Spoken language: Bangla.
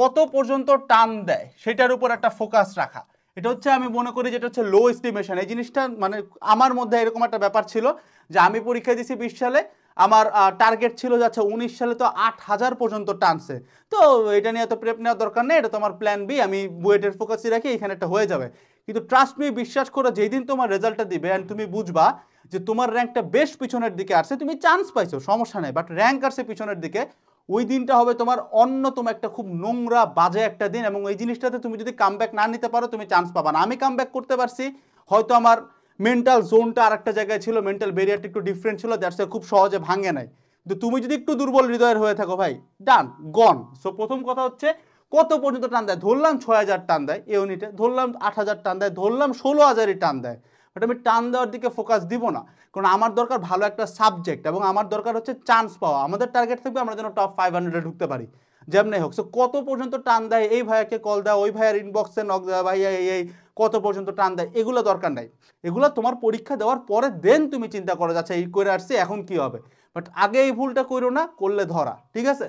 কত পর্যন্ত টান দেয় সেটার উপর একটা ফোকাস রাখা এটা হচ্ছে আমি মনে করি যেটা হচ্ছে লো এস্টিমেশন এই জিনিসটা মানে আমার মধ্যে এরকম একটা ব্যাপার ছিল যে আমি পরীক্ষা দিয়েছি বিশ সালে আমার টার্গেট ছিল যাচ্ছে উনিশ সালে তো আট হাজার পর্যন্ত টানছে তো এটা নিয়ে তো প্রেপ নেওয়ার দরকার নেই এটা তোমার প্ল্যান বি আমি বুয়েটের ফোকাসই রাখি এখানে একটা হয়ে যাবে কিন্তু ট্রাস্ট মি বিশ্বাস করো যেই দিন তোমার রেজাল্টটা দিবে অ্যান্ড তুমি বুঝবা যে তোমার র্যাঙ্কটা বেশ পিছনের দিকে আসছে তুমি চান্স পাইছো সমস্যা নেই বাট র্যাঙ্ক আসছে পিছনের দিকে ওই দিনটা হবে তোমার অন্যতম একটা খুব নোংরা বাজে একটা দিন এবং এই জিনিসটাতে তুমি যদি কামব্যাক না নিতে পারো তুমি চান্স পাবা না আমি কামব্যাক করতে পারছি হয়তো আমার মেন্টাল জোনটা আর একটা জায়গায় ছিল মেন্টাল ব্যারিয়ারটা একটু ডিফারেন্ট ছিল দ্যাটস খুব সহজে ভাঙে নাই তো তুমি যদি একটু দুর্বল হৃদয়ের হয়ে থাকো ভাই ডান গন সো প্রথম কথা হচ্ছে কত পর্যন্ত টান দেয় ধরলাম ছয় হাজার টান দেয় ইউনিটে ধরলাম আট হাজার টান দেয় ধরলাম ষোলো হাজারই টান দেয় বাট আমি টান দেওয়ার দিকে ফোকাস দিব না কারণ আমার দরকার ভালো একটা সাবজেক্ট এবং আমার দরকার হচ্ছে চান্স পাওয়া আমাদের টার্গেট থাকবে আমরা যেন টপ ফাইভ হান্ড্রেডে ঢুকতে পারি যেমনি হোক সো কত পর্যন্ত টান দেয় এই ভাইয়াকে কল দেয় ওই ভাইয়ার ইনবক্সে নক দেওয়া ভাইয়া এই এই কত পর্যন্ত টান দেয় এগুলো দরকার নাই এগুলো তোমার পরীক্ষা দেওয়ার পরে দেন তুমি চিন্তা করো যাচ্ছে এই করে আসছি এখন কি হবে বাট আগে এই ভুলটা করো না করলে ধরা ঠিক আছে